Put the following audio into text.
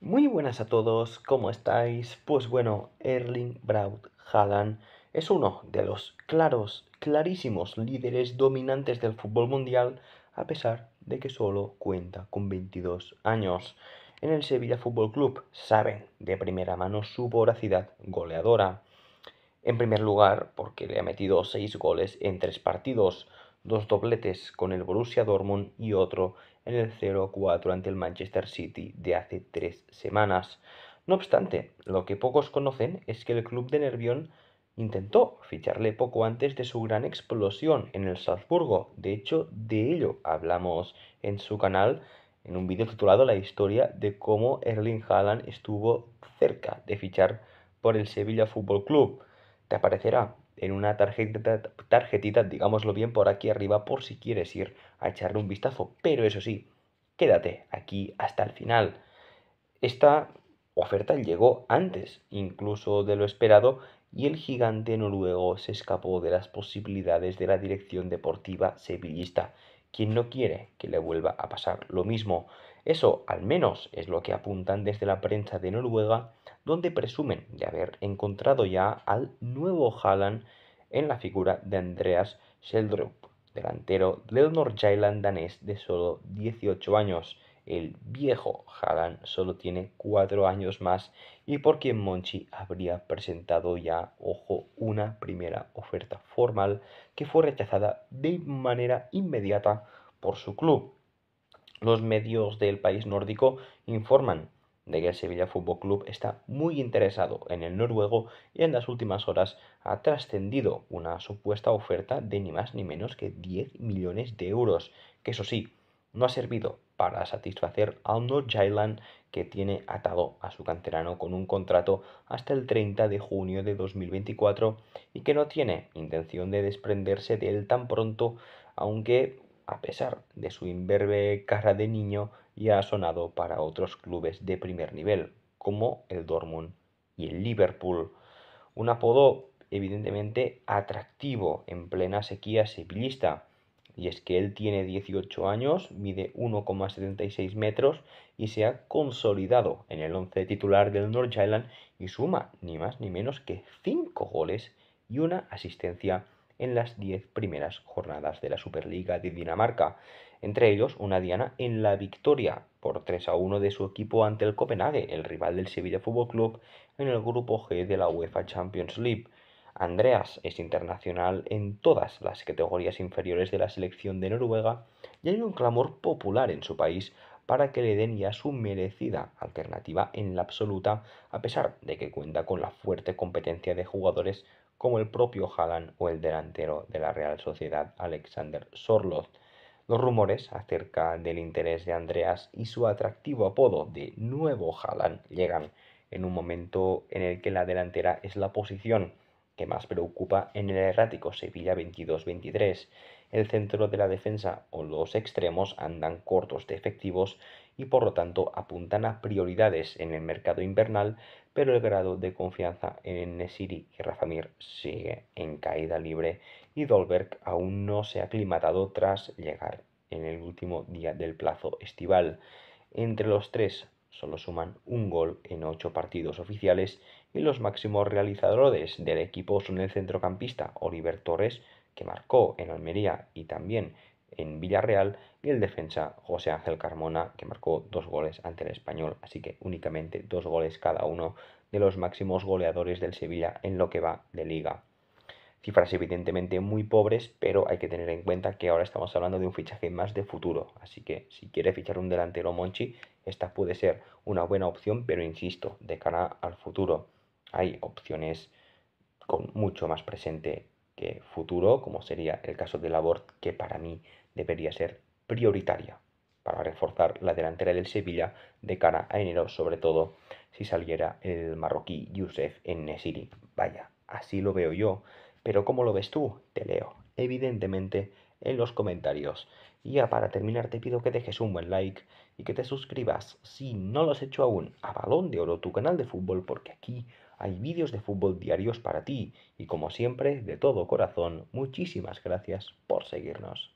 Muy buenas a todos, ¿cómo estáis? Pues bueno, Erling Braut Haaland es uno de los claros, clarísimos líderes dominantes del fútbol mundial, a pesar de que solo cuenta con 22 años. En el Sevilla Fútbol Club saben de primera mano su voracidad goleadora. En primer lugar, porque le ha metido 6 goles en 3 partidos, dos dobletes con el Borussia Dortmund y otro en el 0-4 ante el Manchester City de hace tres semanas. No obstante, lo que pocos conocen es que el club de Nervión intentó ficharle poco antes de su gran explosión en el Salzburgo. De hecho, de ello hablamos en su canal en un vídeo titulado La historia de cómo Erling Haaland estuvo cerca de fichar por el Sevilla Fútbol Club. Te aparecerá en una tarjetita, digámoslo bien, por aquí arriba, por si quieres ir a echarle un vistazo. Pero eso sí, quédate aquí hasta el final. Esta oferta llegó antes incluso de lo esperado y el gigante noruego se escapó de las posibilidades de la dirección deportiva sevillista, quien no quiere que le vuelva a pasar lo mismo. Eso al menos es lo que apuntan desde la prensa de Noruega donde presumen de haber encontrado ya al nuevo Haaland en la figura de Andreas Sheldrup, delantero del Nordsjælland danés de solo 18 años. El viejo Haaland solo tiene 4 años más y por quien Monchi habría presentado ya, ojo, una primera oferta formal que fue rechazada de manera inmediata por su club. Los medios del país nórdico informan de que el Sevilla Fútbol Club está muy interesado en el noruego y en las últimas horas ha trascendido una supuesta oferta de ni más ni menos que 10 millones de euros, que eso sí, no ha servido para satisfacer a un que tiene atado a su canterano con un contrato hasta el 30 de junio de 2024 y que no tiene intención de desprenderse de él tan pronto, aunque a pesar de su imberbe cara de niño, y ha sonado para otros clubes de primer nivel, como el Dortmund y el Liverpool. Un apodo evidentemente atractivo en plena sequía sevillista. Y es que él tiene 18 años, mide 1,76 metros y se ha consolidado en el 11 titular del North Island y suma ni más ni menos que 5 goles y una asistencia en las 10 primeras jornadas de la Superliga de Dinamarca, entre ellos una diana en la victoria por 3 a 1 de su equipo ante el Copenhague, el rival del Sevilla Fútbol Club, en el grupo G de la UEFA Champions League. Andreas es internacional en todas las categorías inferiores de la selección de Noruega y hay un clamor popular en su país para que le den ya su merecida alternativa en la absoluta, a pesar de que cuenta con la fuerte competencia de jugadores como el propio Haaland o el delantero de la Real Sociedad Alexander Sorloth. Los rumores acerca del interés de Andreas y su atractivo apodo de Nuevo Haaland llegan en un momento en el que la delantera es la posición que más preocupa en el errático Sevilla 22-23. El centro de la defensa o los extremos andan cortos de efectivos y por lo tanto apuntan a prioridades en el mercado invernal, pero el grado de confianza en Nesiri y Rafamir sigue en caída libre y Dolberg aún no se ha aclimatado tras llegar en el último día del plazo estival. Entre los tres solo suman un gol en ocho partidos oficiales y los máximos realizadores del equipo son el centrocampista Oliver Torres, que marcó en Almería y también en Villarreal, y el defensa José Ángel Carmona, que marcó dos goles ante el español, así que únicamente dos goles cada uno de los máximos goleadores del Sevilla en lo que va de liga. Cifras evidentemente muy pobres, pero hay que tener en cuenta que ahora estamos hablando de un fichaje más de futuro. Así que si quiere fichar un delantero Monchi, esta puede ser una buena opción, pero insisto, de cara al futuro. Hay opciones con mucho más presente que futuro, como sería el caso de Laborde, que para mí debería ser prioritaria para reforzar la delantera del Sevilla de cara a enero, sobre todo si saliera el marroquí Youssef en Nesiri. Vaya, así lo veo yo. Pero ¿cómo lo ves tú? Te leo, evidentemente, en los comentarios. Y ya para terminar te pido que dejes un buen like y que te suscribas, si no lo has hecho aún, a Balón de Oro, tu canal de fútbol, porque aquí hay vídeos de fútbol diarios para ti. Y como siempre, de todo corazón, muchísimas gracias por seguirnos.